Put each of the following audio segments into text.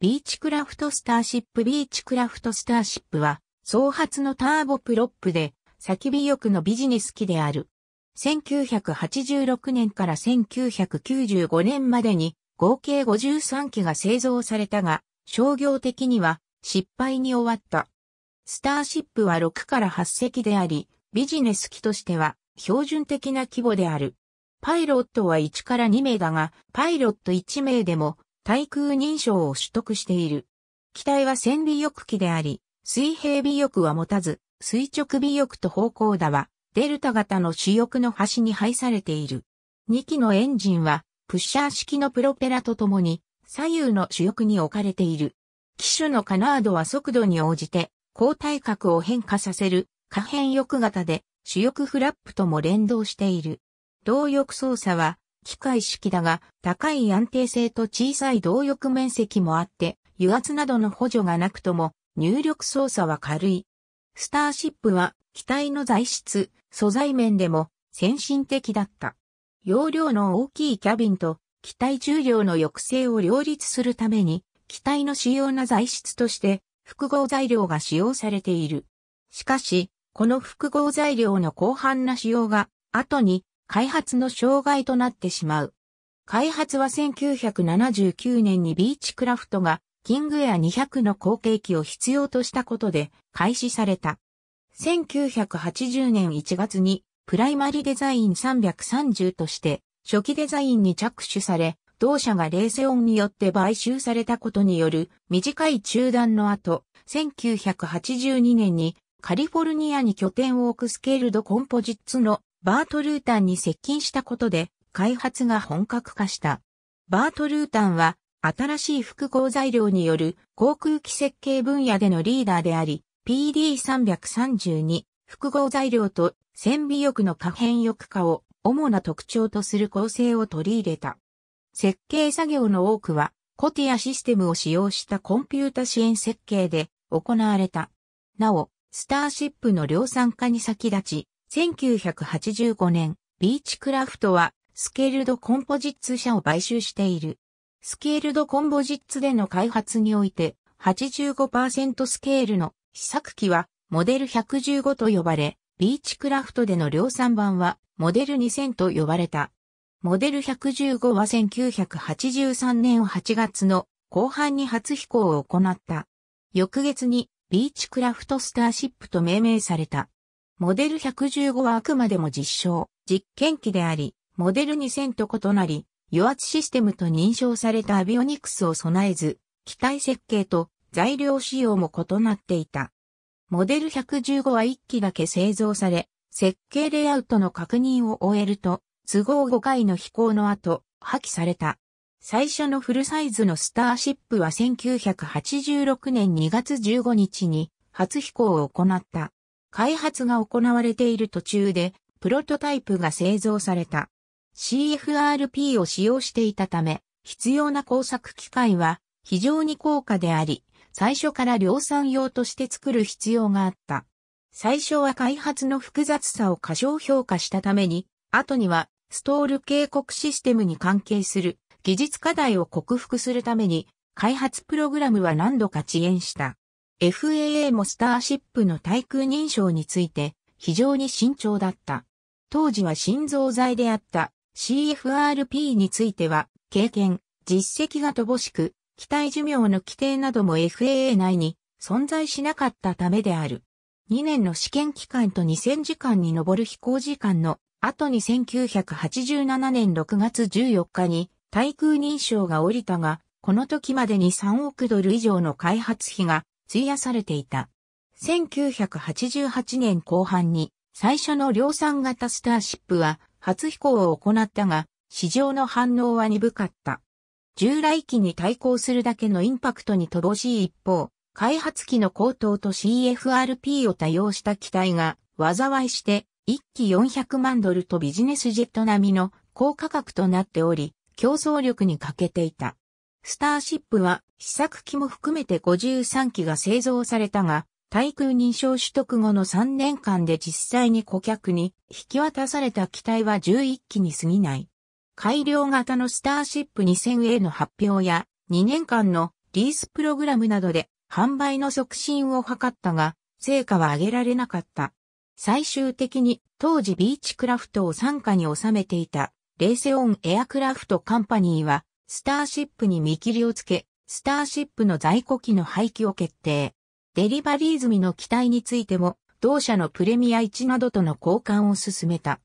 ビーチクラフトスターシップビーチクラフトスターシップは、創発のターボプロップで、叫び欲のビジネス機である。1986年から1995年までに、合計53機が製造されたが、商業的には失敗に終わった。スターシップは6から8隻であり、ビジネス機としては標準的な規模である。パイロットは1から2名だが、パイロット1名でも対空認証を取得している。機体は線尾翼機であり、水平尾翼は持たず、垂直尾翼と方向打は、デルタ型の主翼の端に配されている。2機のエンジンは、プッシャー式のプロペラとともに、左右の主翼に置かれている。機種のカナードは速度に応じて、高体角を変化させる、可変翼型で、主翼フラップとも連動している。同翼操作は、機械式だが、高い安定性と小さい動力面積もあって、油圧などの補助がなくとも、入力操作は軽い。スターシップは、機体の材質、素材面でも、先進的だった。容量の大きいキャビンと、機体重量の抑制を両立するために、機体の主要な材質として、複合材料が使用されている。しかし、この複合材料の広範な使用が、後に開発の障害となってしまう。開発は1979年にビーチクラフトがキングエア200の後継機を必要としたことで開始された。1980年1月にプライマリデザイン330として初期デザインに着手され、同社がレーセオンによって買収されたことによる短い中断の後、1982年にカリフォルニアに拠点を置くスケールドコンポジッツのバートルータンに接近したことで開発が本格化した。バートルータンは新しい複合材料による航空機設計分野でのリーダーであり、PD332 複合材料と線尾翼の可変翼化を主な特徴とする構成を取り入れた。設計作業の多くは、コティアシステムを使用したコンピュータ支援設計で行われた。なお、スターシップの量産化に先立ち、1985年、ビーチクラフトはスケールドコンポジッツ社を買収している。スケールドコンポジッツでの開発において85%スケールの試作機はモデル115と呼ばれ、ビーチクラフトでの量産版はモデル2000と呼ばれた。モデル115は1983年8月の後半に初飛行を行った。翌月にビーチクラフトスターシップと命名された。モデル115はあくまでも実証、実験機であり、モデル2000と異なり、油圧システムと認証されたアビオニクスを備えず、機体設計と材料仕様も異なっていた。モデル115は1機だけ製造され、設計レイアウトの確認を終えると、都合5回の飛行の後、破棄された。最初のフルサイズのスターシップは1986年2月15日に初飛行を行った。開発が行われている途中で、プロトタイプが製造された。CFRP を使用していたため、必要な工作機械は非常に高価であり、最初から量産用として作る必要があった。最初は開発の複雑さを過小評価したために、後にはストール警告システムに関係する技術課題を克服するために、開発プログラムは何度か遅延した。FAA もスターシップの対空認証について非常に慎重だった。当時は心臓剤であった CFRP については経験、実績が乏しく、機体寿命の規定なども FAA 内に存在しなかったためである。2年の試験期間と2000時間に上る飛行時間の後に1987年6月14日に対空認証が降りたが、この時までに3億ドル以上の開発費が費やされていた。1988年後半に最初の量産型スターシップは初飛行を行ったが、市場の反応は鈍かった。従来機に対抗するだけのインパクトに乏しい一方、開発機の高騰と CFRP を多用した機体が災いして1機400万ドルとビジネスジェット並みの高価格となっており、競争力に欠けていた。スターシップは試作機も含めて53機が製造されたが、対空認証取得後の3年間で実際に顧客に引き渡された機体は11機に過ぎない。改良型のスターシップ 2000A の発表や2年間のリースプログラムなどで販売の促進を図ったが、成果は上げられなかった。最終的に当時ビーチクラフトを傘下に収めていたレーセオンエアクラフトカンパニーはスターシップに見切りをつけ、スターシップの在庫機の廃棄を決定。デリバリー済みの機体についても、同社のプレミア1などとの交換を進めた。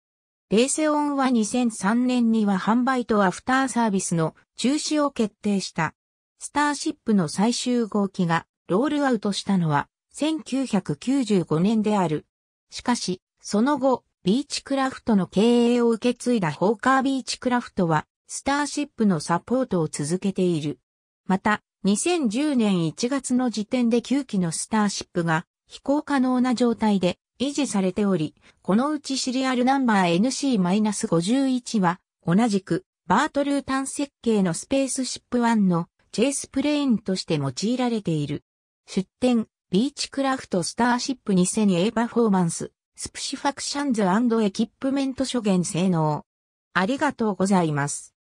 レーセオンは2003年には販売とアフターサービスの中止を決定した。スターシップの最終号機がロールアウトしたのは1995年である。しかし、その後、ビーチクラフトの経営を受け継いだホーカービーチクラフトはスターシップのサポートを続けている。また、2010年1月の時点で9機のスターシップが飛行可能な状態で維持されており、このうちシリアルナンバー NC-51 は同じくバートルータン設計のスペースシップ1のチェイスプレインとして用いられている。出展、ビーチクラフトスターシップ 2000A パフォーマンス、スプシファクションズエキップメント諸言性能。ありがとうございます。